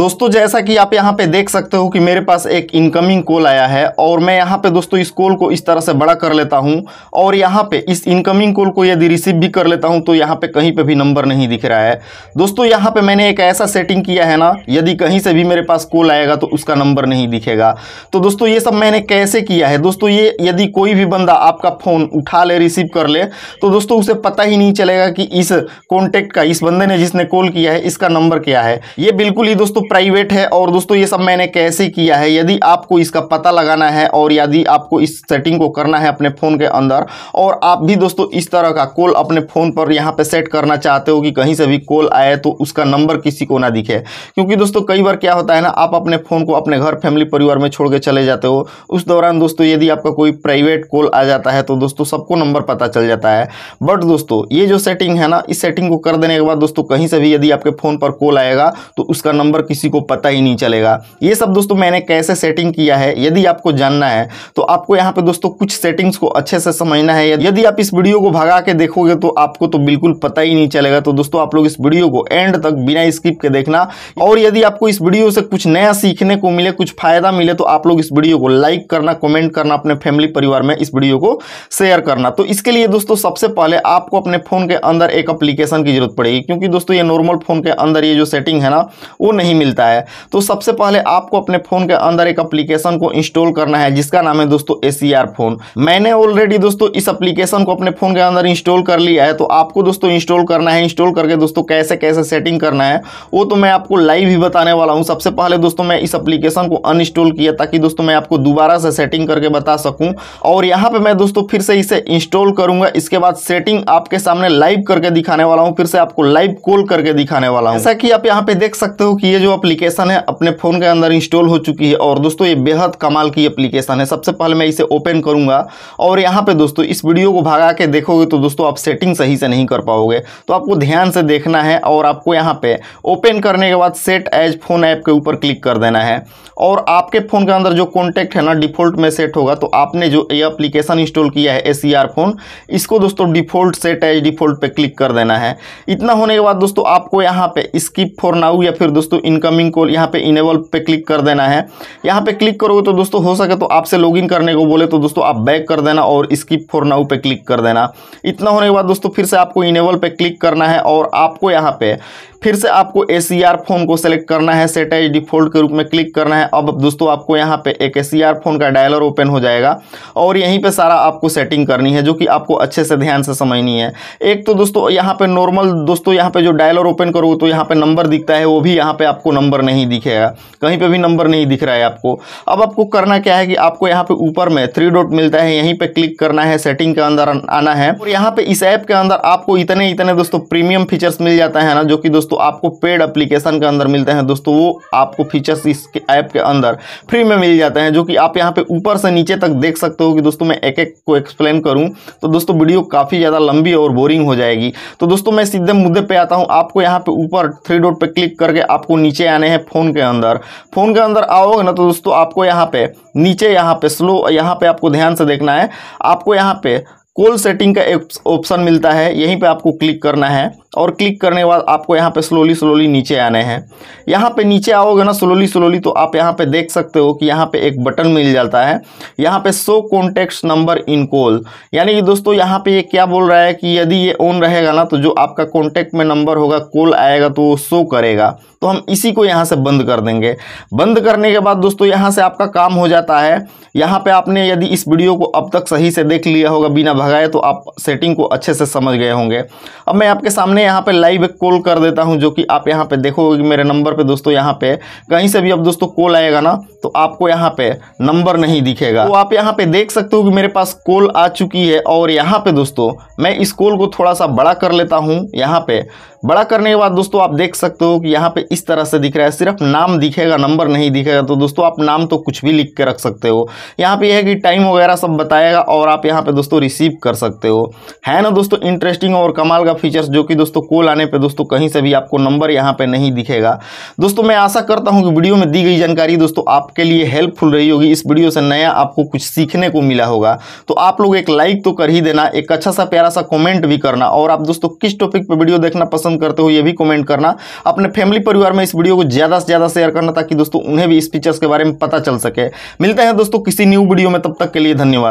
दोस्तों जैसा कि आप यहां पे देख सकते हो कि मेरे पास एक इनकमिंग कॉल आया है और मैं यहाँ पे दोस्तों इस कॉल को इस तरह से बड़ा कर लेता हूं और यहां पे इस इनकमिंग कॉल को यदि रिसीव भी कर लेता हूं तो यहां पे कहीं पे भी नंबर नहीं दिख रहा है दोस्तों यहां पे मैंने एक ऐसा सेटिंग किया है ना यदि कहीं से भी मेरे पास कॉल आएगा तो उसका नंबर नहीं दिखेगा तो दोस्तों ये सब मैंने कैसे किया है दोस्तों ये यदि कोई भी बंदा आपका फ़ोन उठा ले रिसीव कर ले तो दोस्तों उसे पता ही नहीं चलेगा कि इस कॉन्टेक्ट का इस बंदे ने जिसने कॉल किया है इसका नंबर क्या है ये बिल्कुल ही दोस्तों दोस्तों प्राइवेट है और दोस्तों ये सब मैंने कैसे किया है यदि आपको इसका पता लगाना है और यदि आपको इस सेटिंग को करना है अपने फ़ोन के अंदर और आप भी दोस्तों इस तरह का कॉल अपने फ़ोन पर यहाँ पर सेट करना चाहते हो कि कहीं से भी कॉल आए तो उसका नंबर किसी को ना दिखे क्योंकि दोस्तों कई बार क्या होता है ना आप अपने फ़ोन को अपने घर फैमिली परिवार में छोड़ के चले जाते हो उस दौरान दोस्तों यदि आपका कोई प्राइवेट कॉल आ जाता है तो दोस्तों सबको नंबर पता चल जाता है बट दोस्तों ये जो सेटिंग है ना इस सेटिंग को कर देने के बाद दोस्तों कहीं से भी यदि आपके फ़ोन पर कॉल आएगा तो उसका नंबर किसी को पता ही नहीं चलेगा ये सब दोस्तों मैंने कैसे सेटिंग किया है यदि आपको जानना है तो आपको यहाँ पे दोस्तों कुछ सेटिंग्स को अच्छे से समझना है यदि आप इस वीडियो को भगा के देखोगे तो आपको तो बिल्कुल पता ही नहीं चलेगा तो दोस्तों आप लोग इस वीडियो को एंड तक बिना स्किप के देखना और यदि आपको इस वीडियो से कुछ नया सीखने को मिले कुछ फायदा मिले तो आप लोग इस वीडियो को लाइक करना कॉमेंट करना अपने फैमिली परिवार में इस वीडियो को शेयर करना तो इसके लिए दोस्तों सबसे पहले आपको अपने फ़ोन के अंदर एक अप्लीकेशन की जरूरत पड़ेगी क्योंकि दोस्तों ये नॉर्मल फ़ोन के अंदर ये जो सेटिंग है ना वो नहीं नहीं मिलता है तो सबसे पहले आपको अपने फ़ोन के अंदर एक अप्लीकेशन को इंस्टॉल करना है जिसका नाम है दोस्तों ए फ़ोन मैंने ऑलरेडी दोस्तों इस अप्लीकेशन को अपने फ़ोन के अंदर इंस्टॉल कर लिया है तो आपको दोस्तों इंस्टॉल करना है इंस्टॉल करके दोस्तों कैसे कैसे सेटिंग करना है वो तो मैं आपको लाइव ही बताने वाला हूँ सबसे पहले दोस्तों मैं इस अप्लीकेशन को अनइंस्टॉल किया ताकि दोस्तों मैं आपको दोबारा से सेटिंग करके बता सकूँ और यहाँ पर मैं दोस्तों फिर से इसे इंस्टॉल करूंगा इसके बाद सेटिंग आपके सामने लाइव करके दिखाने वाला हूँ फिर से आपको लाइव कॉल करके दिखाने वाला हूँ ऐसा कि आप यहाँ पे देख सकते हो कि ये जो एप्लीकेशन है अपने फ़ोन के अंदर इंस्टॉल हो चुकी है और दोस्तों ये बेहद कमाल की एप्लीकेशन है सबसे पहले मैं इसे ओपन करूंगा और यहाँ पे दोस्तों इस वीडियो को भगा के देखोगे तो दोस्तों आप सेटिंग सही से नहीं कर पाओगे तो आपको ध्यान से देखना है और आपको यहाँ पर ओपन करने के बाद सेट एज फ़ोन ऐप के ऊपर क्लिक कर देना है और आपके फ़ोन के अंदर जो कॉन्टैक्ट है ना डिफ़ॉल्ट में सेट होगा तो आपने जो ये अप्लीकेशन इंस्टॉल किया है ए फ़ोन इसको दोस्तों डिफ़ॉल्ट सेट एज डिफ़ॉल्ट पर क्लिक कर देना है इतना होने के बाद दोस्तों आपको यहाँ पर स्किप फॉर नाउ या फिर दोस्तों इनकमिंग कॉल यहाँ पे इनेबल पे क्लिक कर देना है यहाँ पे क्लिक करोगे तो दोस्तों हो सके तो आपसे लॉगिन करने को बोले तो दोस्तों आप बैक कर देना और स्किप फॉर नाउ पे क्लिक कर देना इतना होने के बाद दोस्तों फिर से आपको इनेबल पे क्लिक करना है और आपको यहाँ पे फिर से आपको ए फोन को सेलेक्ट करना है सेट एज डिफॉल्ट के रूप में क्लिक करना है अब दोस्तों आपको यहाँ पे एक ए फोन का डायलर ओपन हो जाएगा और यहीं पे सारा आपको सेटिंग करनी है जो कि आपको अच्छे से ध्यान से समझनी है एक तो दोस्तों यहाँ पे नॉर्मल दोस्तों यहाँ पे जो डायलर ओपन करो तो यहाँ पे नंबर दिखता है वो भी यहाँ पे आपको नंबर नहीं दिखेगा कहीं पे भी नंबर नहीं दिख रहा है आपको अब आपको करना क्या है कि आपको यहाँ पे ऊपर में थ्री डॉट मिलता है यहीं पर क्लिक करना है सेटिंग के अंदर आना है और यहाँ पे इस ऐप के अंदर आपको इतने इतने दोस्तों प्रीमियम फीचर्स मिल जाता है ना जो कि दोस्तों दोस्तों आपको पेड एप्लीकेशन के अंदर मिलते हैं दोस्तों वो आपको फीचर्स इस ऐप के अंदर फ्री में मिल जाते हैं जो कि आप यहाँ पे ऊपर से नीचे तक देख सकते हो कि दोस्तों मैं एक एक को एक्सप्लेन करूँ तो दोस्तों वीडियो काफ़ी ज़्यादा लंबी और बोरिंग हो जाएगी तो दोस्तों मैं सीधे मुद्दे पर आता हूँ आपको यहाँ पर ऊपर थ्री डोट पर क्लिक करके आपको नीचे आने हैं फ़ोन के अंदर फ़ोन के अंदर आओगे ना तो दोस्तों आपको यहाँ पर नीचे यहाँ पे स्लो यहाँ पे आपको ध्यान से देखना है आपको यहाँ पे कोल सेटिंग का एक ऑप्शन मिलता है यहीं पे आपको क्लिक करना है और क्लिक करने के बाद आपको यहाँ पे स्लोली स्लोली नीचे आने हैं यहाँ पे नीचे आओगे ना स्लोली स्लोली तो आप यहाँ पे देख सकते हो कि यहाँ पे एक बटन मिल जाता है यहाँ पे show contact number in call यानी कि दोस्तों यहाँ पे ये यह क्या बोल रहा है कि यदि ये ऑन रहेगा ना तो जो आपका कॉन्टैक्ट में नंबर होगा कॉल आएगा तो वो शो करेगा तो हम इसी को यहाँ से बंद कर देंगे बंद करने के बाद दोस्तों यहाँ से आपका काम हो जाता है यहाँ पर आपने यदि इस वीडियो को अब तक सही से देख लिया होगा बिना भगाए तो आप सेटिंग को अच्छे से समझ गए होंगे अब मैं आपके सामने यहाँ पे लाइव एक कॉल कर देता हूँ जो कि आप यहाँ पे देखोगे कि मेरे नंबर पे दोस्तों यहाँ पे कहीं से भी अब दोस्तों कॉल आएगा ना तो आपको यहाँ पे नंबर नहीं दिखेगा तो आप यहाँ पे देख सकते हो कि मेरे पास कॉल आ चुकी है और यहाँ पे दोस्तों मैं इस कॉल को थोड़ा सा बड़ा कर लेता हूँ यहाँ पे बड़ा करने के बाद दोस्तों आप देख सकते हो कि यहाँ पे इस तरह से दिख रहा है सिर्फ नाम दिखेगा नंबर नहीं दिखेगा तो दोस्तों आप नाम तो कुछ भी लिख के रख सकते हो यहाँ पे यह है कि टाइम वगैरह सब बताएगा और आप यहाँ पे दोस्तों रिसीव कर सकते हो है ना दोस्तों इंटरेस्टिंग और कमाल का फीचर्स जो कि दोस्तों कॉल आने पर दोस्तों कहीं से भी आपको नंबर यहाँ पर नहीं दिखेगा दोस्तों मैं आशा करता हूँ कि वीडियो में दी गई जानकारी दोस्तों आपके लिए हेल्पफुल रही होगी इस वीडियो से नया आपको कुछ सीखने को मिला होगा तो आप लोग एक लाइक तो कर ही देना एक अच्छा सा प्यारा सा कॉमेंट भी करना और आप दोस्तों किस टॉपिक पर वीडियो देखना पसंद पसंद करते हो ये भी कमेंट करना अपने फैमिली परिवार में इस वीडियो को ज़्यादा से ज़्यादा शेयर करना ताकि दोस्तों उन्हें भी इस फीचर्स के बारे में पता चल सके मिलते हैं दोस्तों किसी न्यू वीडियो में तब तक के लिए धन्यवाद